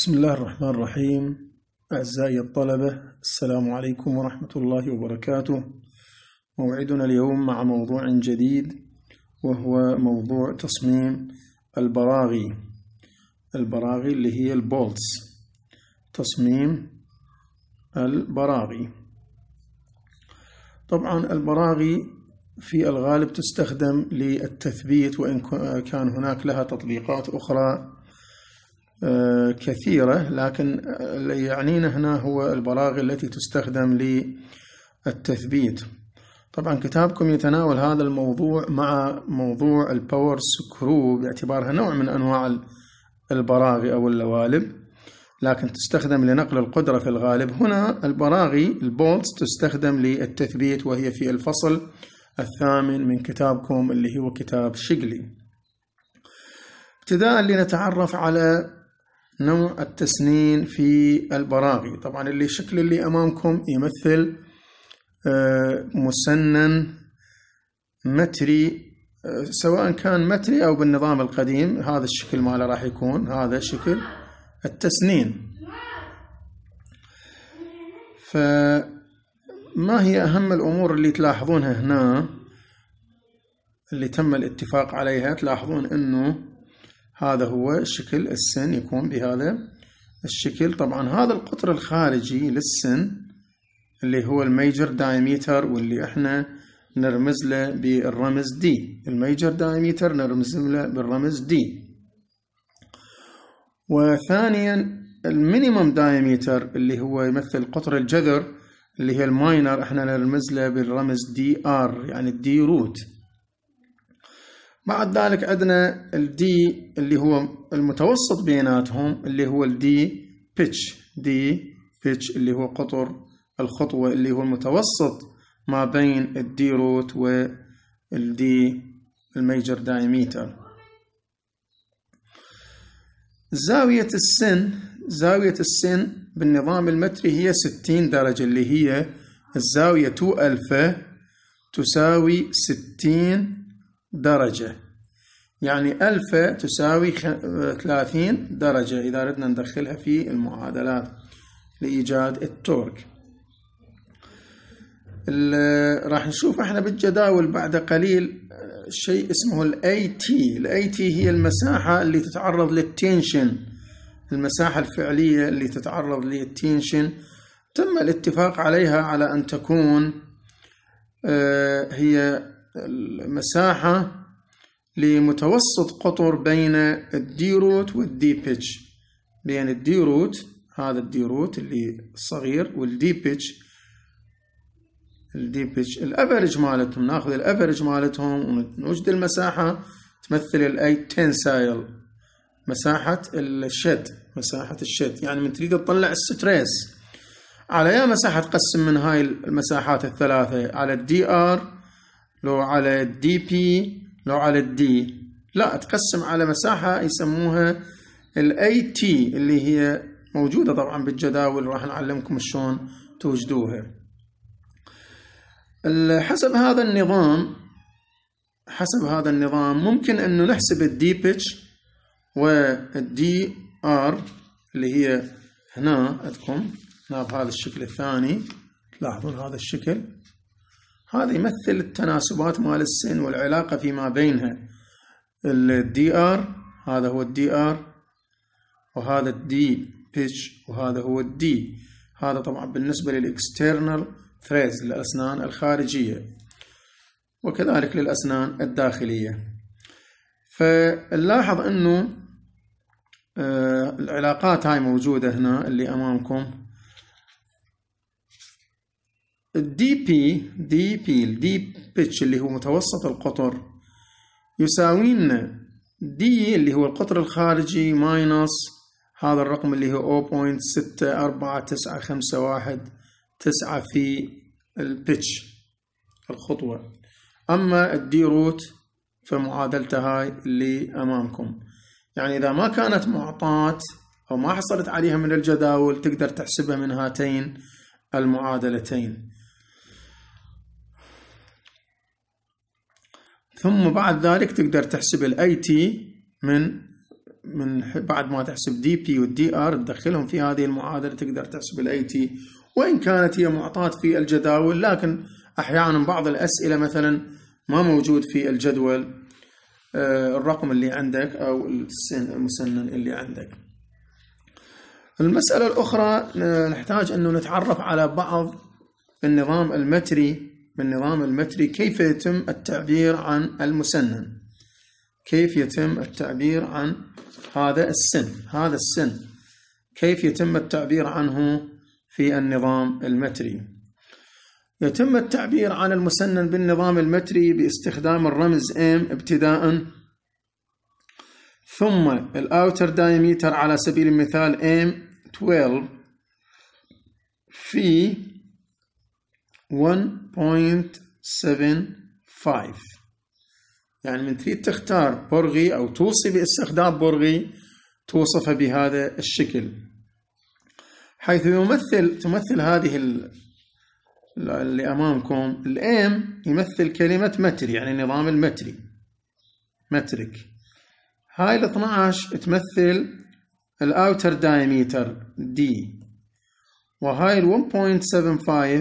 بسم الله الرحمن الرحيم أعزائي الطلبة السلام عليكم ورحمة الله وبركاته موعدنا اليوم مع موضوع جديد وهو موضوع تصميم البراغي البراغي اللي هي البولتس تصميم البراغي طبعا البراغي في الغالب تستخدم للتثبيت وإن كان هناك لها تطبيقات أخرى آه، كثيرة لكن اللي يعنينا هنا هو البراغي التي تستخدم للتثبيت طبعا كتابكم يتناول هذا الموضوع مع موضوع الباور سكرو باعتبارها نوع من أنواع البراغي أو اللوالب لكن تستخدم لنقل القدرة في الغالب هنا البراغي البولتس تستخدم للتثبيت وهي في الفصل الثامن من كتابكم اللي هو كتاب شقلي ابتداء لنتعرف على نوع التسنين في البراغي طبعا اللي الشكل اللي أمامكم يمثل آه، مسنن متري آه، سواء كان متري أو بالنظام القديم هذا الشكل ماله راح يكون هذا شكل التسنين فما هي أهم الأمور اللي تلاحظونها هنا اللي تم الاتفاق عليها تلاحظون أنه هذا هو شكل السن يكون بهذا الشكل طبعا هذا القطر الخارجي للسن اللي هو الميجر دايميتر واللي احنا نرمز له بالرمز دي الميجر دايميتر نرمز له بالرمز دي وثانيا المينيمم دايميتر اللي هو يمثل قطر الجذر اللي هي الماينر احنا نرمز له بالرمز دي ار يعني الدي روت بعد ذلك عندنا الدي اللي هو المتوسط بيناتهم اللي هو الدي بيتش دي بيتش اللي هو قطر الخطوة اللي هو المتوسط ما بين الدي روت والدي الميجر دايميتر زاوية السن زاوية السن بالنظام المتري هي 60 درجة اللي هي الزاوية 2 ألفا تساوي 60 درجة يعني ألف تساوي آه، ثلاثين درجة إذا أردنا ندخلها في المعادلات لإيجاد التورك راح نشوف احنا بالجداول بعد قليل آه، شيء اسمه الاي تي الاي تي هي المساحة اللي تتعرض للتنشن المساحة الفعلية اللي تتعرض للتنشن تم الاتفاق عليها على أن تكون آه، هي المساحة لمتوسط قطر بين الدي روت والدي بيتش بين الدي روت هذا الدي روت اللي صغير والدي بيتش الدي بيتش الافرج مالتهم ناخذ الافرج مالتهم ونوجد المساحة تمثل الاي تنسايل مساحة الشد مساحة الشد يعني من تريد تطلع الستريس على يا مساحة تقسم من هاي المساحات الثلاثة على الدي ار لو على دي بي لو على الدي لا تقسم على مساحة يسموها الاي تي اللي هي موجودة طبعا بالجداول راح نعلمكم شلون توجدوها حسب هذا النظام حسب هذا النظام ممكن انه نحسب الدي بيتش والدي ار اللي هي هنا عندكم هنا بهذا الشكل الثاني تلاحظون هذا الشكل هذا يمثل التناسبات مال السن والعلاقة فيما بينها الدي ار هذا هو الدي ار وهذا الدي بيتش وهذا هو الدي هذا طبعا بالنسبة للإكسترنال ثريز للأسنان الخارجية وكذلك للأسنان الداخلية فنلاحظ أنه آه، العلاقات هاي موجودة هنا اللي أمامكم الدي بي دي بي الدي بيتش اللي هو متوسط القطر يساوي لنا دي اللي هو القطر الخارجي ماينص هذا الرقم اللي هو 0.64951 تسعة في البيتش الخطوة أما الدي روت فمعادلته هاي اللي أمامكم يعني إذا ما كانت معطاة أو ما حصلت عليها من الجداول تقدر تحسبها من هاتين المعادلتين ثم بعد ذلك تقدر تحسب الاي تي من من بعد ما تحسب دي بي والدي ار تدخلهم في هذه المعادله تقدر تحسب الاي تي وان كانت هي معطاه في الجداول لكن احيانا بعض الاسئله مثلا ما موجود في الجدول آه، الرقم اللي عندك او المسنن اللي عندك. المساله الاخرى نحتاج انه نتعرف على بعض النظام المتري بالنظام المتري كيف يتم التعبير عن المسنن كيف يتم التعبير عن هذا السن هذا السن كيف يتم التعبير عنه في النظام المتري يتم التعبير عن المسنن بالنظام المتري باستخدام الرمز M ابتداء ثم الأوتر دايميتر على سبيل المثال M12 في 1.75 يعني من تريد تختار برغي أو توصي باستخدام برغي توصف بهذا الشكل حيث يمثل تمثل هذه اللي أمامكم الام يمثل كلمة متر يعني نظام المتري مترك هاي ال 12 تمثل الاوتر دايميتر دي وهاي ال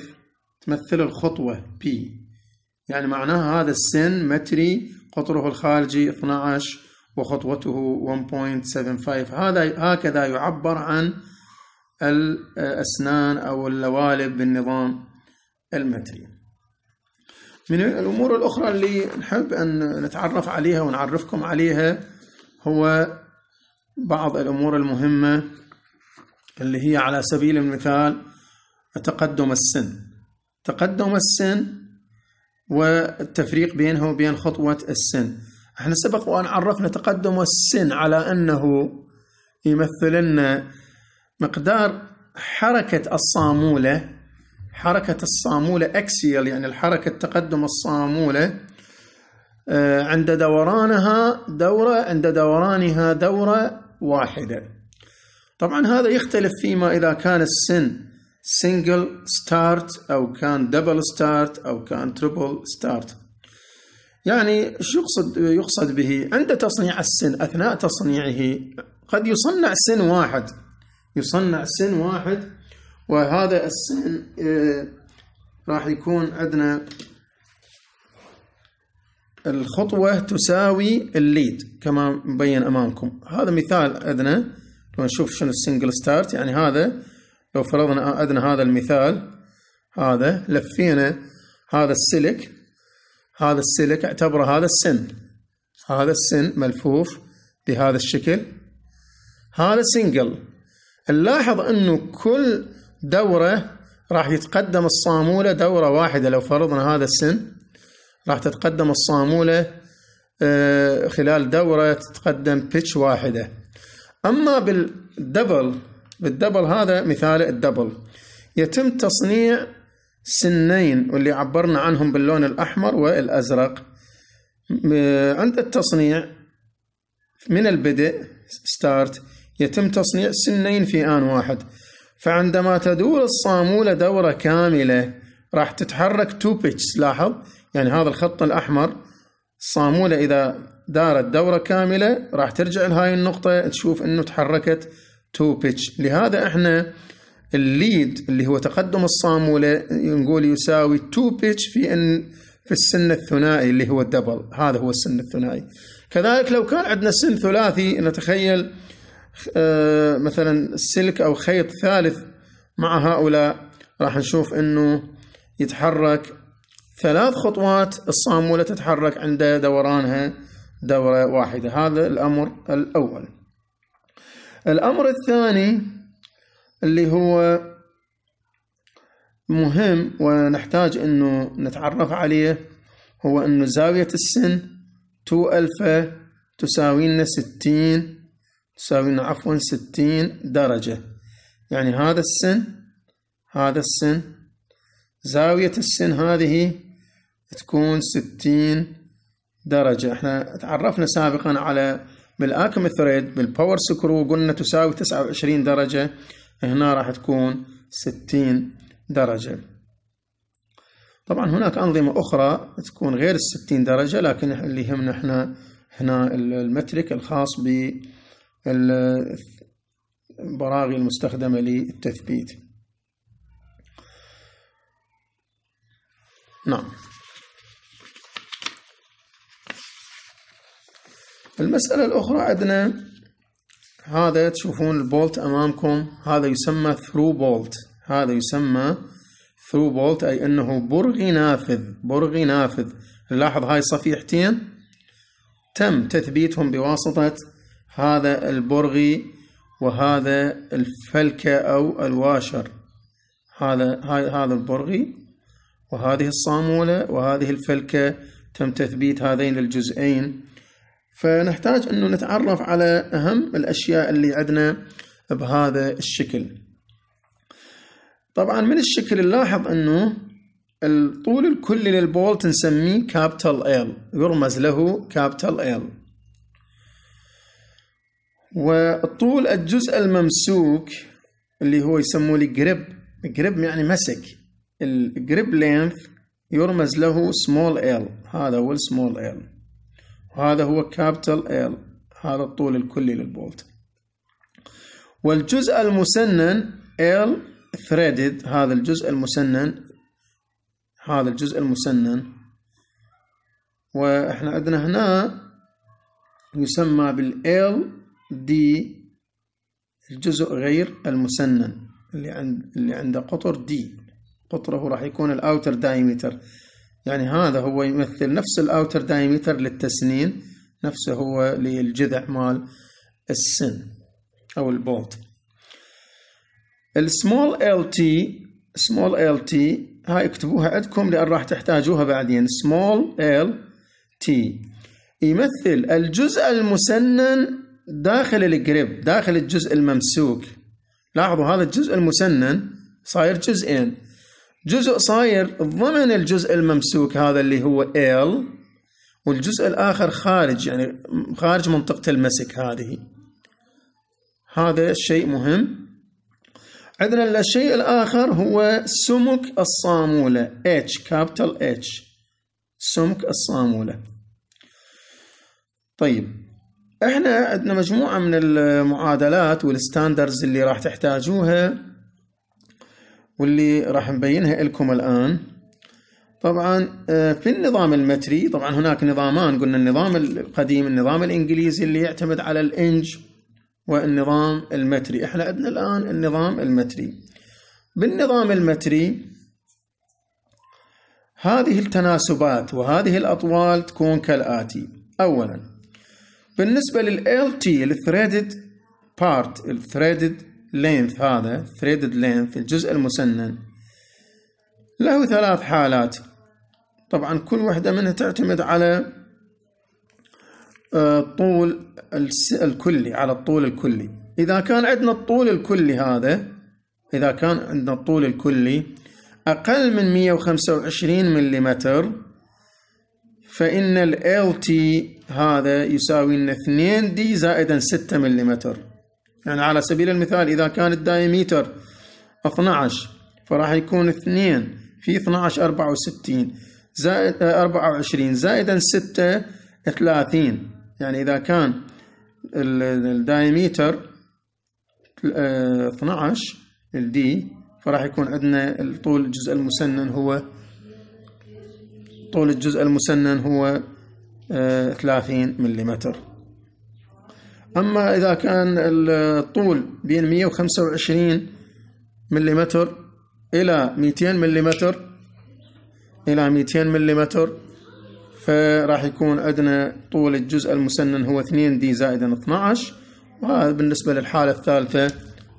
1.75 تمثل الخطوة P يعني معناها هذا السن متري قطره الخارجي 12 وخطوته 1.75 هذا هكذا يعبر عن الأسنان أو اللوالب بالنظام المتري من الأمور الأخرى اللي نحب أن نتعرف عليها ونعرفكم عليها هو بعض الأمور المهمة اللي هي على سبيل المثال تقدم السن تقدم السن والتفريق بينها وبين خطوة السن احنا سبق وأن عرفنا تقدم السن على أنه يمثل لنا مقدار حركة الصامولة حركة الصامولة أكسيال يعني الحركة تقدم الصامولة آه، عند دورانها دورة عند دورانها دورة واحدة طبعا هذا يختلف فيما إذا كان السن سنجل ستارت او كان دبل ستارت او كان تربل ستارت يعني شو يقصد يقصد به عند تصنيع السن اثناء تصنيعه قد يصنع سن واحد يصنع سن واحد وهذا السن آه، راح يكون عندنا الخطوة تساوي الليد كما مبين أمامكم هذا مثال عندنا نشوف شنو السنجل ستارت يعني هذا لو فرضنا أدنى هذا المثال هذا لفينا هذا السلك هذا السلك اعتبره هذا السن هذا السن ملفوف بهذا الشكل هذا سنجل نلاحظ أنه كل دورة راح يتقدم الصامولة دورة واحدة لو فرضنا هذا السن راح تتقدم الصامولة آه، خلال دورة تتقدم بيتش واحدة أما بالدبل بالدبل هذا مثال الدبل يتم تصنيع سنين واللي عبرنا عنهم باللون الأحمر والأزرق عند التصنيع من البدء ستارت يتم تصنيع سنين في آن واحد فعندما تدور الصامولة دورة كاملة راح تتحرك تو بيتش لاحظ يعني هذا الخط الأحمر الصامولة إذا دارت دورة كاملة راح ترجع لهاي النقطة تشوف أنه تحركت تو بيتش لهذا احنا الليد اللي هو تقدم الصامولة نقول يساوي 2 بيتش في ان في السن الثنائي اللي هو الدبل هذا هو السن الثنائي كذلك لو كان عندنا سن ثلاثي نتخيل آه، مثلا سلك او خيط ثالث مع هؤلاء راح نشوف انه يتحرك ثلاث خطوات الصامولة تتحرك عند دورانها دورة واحدة هذا الأمر الأول الأمر الثاني اللي هو مهم ونحتاج أنه نتعرف عليه هو أنه زاوية السن تو ألفا تساوي لنا ستين تساوي لنا عفوا ستين درجة يعني هذا السن هذا السن زاوية السن هذه تكون ستين درجة احنا تعرفنا سابقا على الاكم ثريد بالباور سكرو قلنا تساوي 29 درجة هنا راح تكون 60 درجة طبعا هناك أنظمة أخرى تكون غير الستين درجة لكن اللي يهمنا احنا هنا المترك الخاص بالبراغي المستخدمة للتثبيت نعم المسألة الأخرى عندنا هذا تشوفون البولت أمامكم هذا يسمى ثرو بولت هذا يسمى ثرو بولت أي أنه برغي نافذ برغي نافذ نلاحظ هاي صفيحتين تم تثبيتهم بواسطة هذا البرغي وهذا الفلكة أو الواشر هذا هاي هذا البرغي وهذه الصامولة وهذه الفلكة تم تثبيت هذين الجزئين فنحتاج أنه نتعرف على أهم الأشياء اللي عندنا بهذا الشكل طبعا من الشكل نلاحظ أنه الطول الكلي للبولت نسميه كابيتال ال يرمز له كابيتال ال والطول الجزء الممسوك اللي هو يسموه الجريب الجريب يعني مسك الجريب لينث يرمز له سمول ال هذا هو السمول ال وهذا هو كابيتال ال هذا الطول الكلي للبولت والجزء المسنن ال ثريدد هذا الجزء المسنن هذا الجزء المسنن واحنا عندنا هنا يسمى بالال دي الجزء غير المسنن اللي عند اللي عنده قطر دي قطره راح يكون الاوتر دايمتر يعني هذا هو يمثل نفس الاوتر دايمتر للتسنين نفسه هو للجذع مال السن او البولت السمول ال تي سمول ال تي هاي اكتبوها عندكم لان راح تحتاجوها بعدين سمول ال تي يمثل الجزء المسنن داخل الجريب داخل الجزء الممسوك لاحظوا هذا الجزء المسنن صاير جزئين جزء صاير ضمن الجزء الممسوك هذا اللي هو L والجزء الآخر خارج يعني خارج منطقة المسك هذه هذا الشيء مهم عندنا الشيء الآخر هو سمك الصامولة H كابيتال H سمك الصامولة طيب احنا عندنا مجموعة من المعادلات والستاندرز اللي راح تحتاجوها واللي راح نبينها لكم الآن طبعا آه، في النظام المتري طبعا هناك نظامان قلنا النظام القديم النظام الإنجليزي اللي يعتمد على الإنج والنظام المتري احنا عندنا الآن النظام المتري بالنظام المتري هذه التناسبات وهذه الأطوال تكون كالآتي أولا بالنسبة لل LT الثريدد بارت الثريدد لينث هذا ثريدد لينث الجزء المسنن له ثلاث حالات طبعا كل واحدة منها تعتمد على آه، الطول الكلي على الطول الكلي إذا كان عندنا الطول الكلي هذا إذا كان عندنا الطول الكلي أقل من 125 ملم فإن ال LT هذا يساوي لنا 2 دي زائدا 6 ملم يعني على سبيل المثال إذا كان الدايميتر 12 فراح يكون 2 في 12 64 زائد 24 آه، زائدا 6 30 يعني إذا كان الدايميتر 12 آه، الدي فراح يكون عندنا طول الجزء المسنن هو طول الجزء المسنن هو 30 آه، ملم أما إذا كان الطول بين 125 ملم إلى 200 ملم إلى 200 ملم فراح يكون أدنى طول الجزء المسنن هو 2 دي زائدا 12 وهذا بالنسبة للحالة الثالثة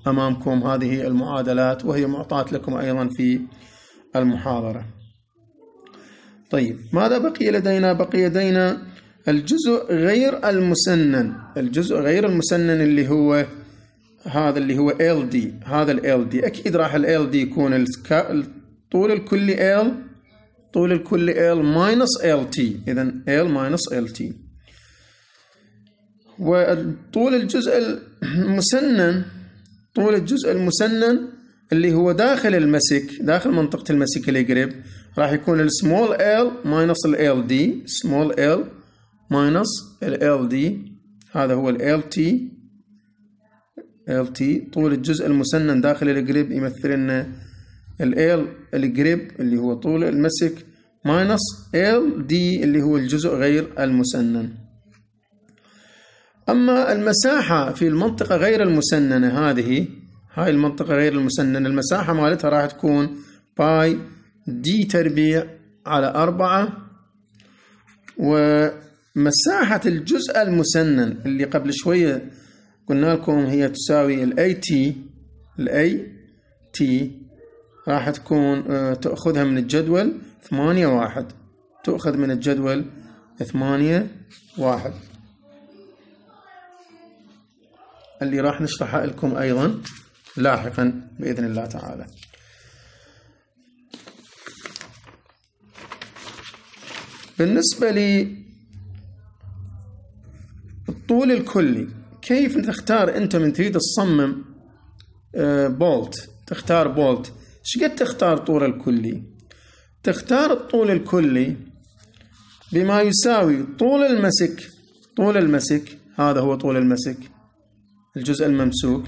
أمامكم هذه المعادلات وهي معطاة لكم أيضا في المحاضرة طيب ماذا بقي لدينا؟ بقي لدينا الجزء غير المسنن الجزء غير المسنن اللي هو هذا اللي هو LD هذا ال LD أكيد راح ال LD يكون الطول الكلي L طول الكلي L ماينس LT إذا L ماينس LT وطول الجزء المسنن طول الجزء المسنن اللي هو داخل المسك داخل منطقة المسك اللي قريب راح يكون السمول L ماينص ال LD سمول L ماينص ال دي هذا هو ال تي ال تي طول الجزء المسنن داخل الجريب يمثل لنا ال الجريب اللي هو طول المسك ماينص ال دي اللي هو الجزء غير المسنن أما المساحة في المنطقة غير المسننة هذه هاي المنطقة غير المسننة المساحة مالتها راح تكون باي دي تربيع على 4 و مساحة الجزء المسنن اللي قبل شوية قلنا لكم هي تساوي الـ AT الـ AT راح تكون آه، تأخذها من الجدول ثمانية واحد تؤخذ من الجدول ثمانية واحد اللي راح نشرحها لكم أيضا لاحقا بإذن الله تعالى بالنسبة لي الطول الكلي كيف تختار انت من تريد تصمم بولت آه، تختار بولت شقد تختار طول الكلي تختار الطول الكلي بما يساوي طول المسك طول المسك هذا هو طول المسك الجزء الممسوك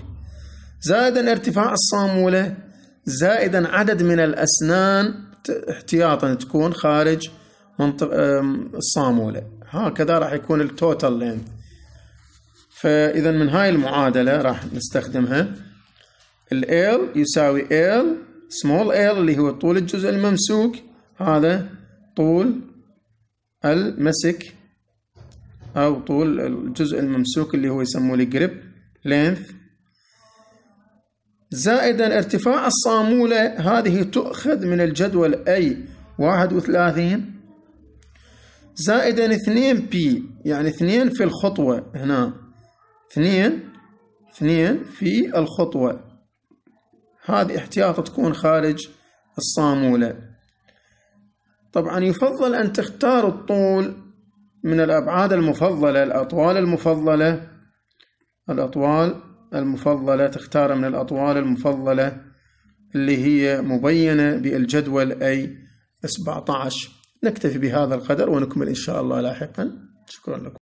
زائدا ارتفاع الصامولة زائدا عدد من الأسنان احتياطا تكون خارج منطقة الصامولة هكذا راح يكون التوتال لينث فإذا من هاي المعادلة راح نستخدمها ال L يساوي L small L اللي هو طول الجزء الممسوك هذا طول المسك أو طول الجزء الممسوك اللي هو يسموه الجريب length زائدا ارتفاع الصامولة هذه تؤخذ من الجدول أي 31 زائدا 2 بي يعني 2 في الخطوة هنا اثنين اثنين في الخطوة هذه احتياط تكون خارج الصامولة طبعا يفضل أن تختار الطول من الأبعاد المفضلة الأطوال المفضلة الأطوال المفضلة تختار من الأطوال المفضلة اللي هي مبينة بالجدول أي 17 نكتفي بهذا القدر ونكمل إن شاء الله لاحقا شكرا لكم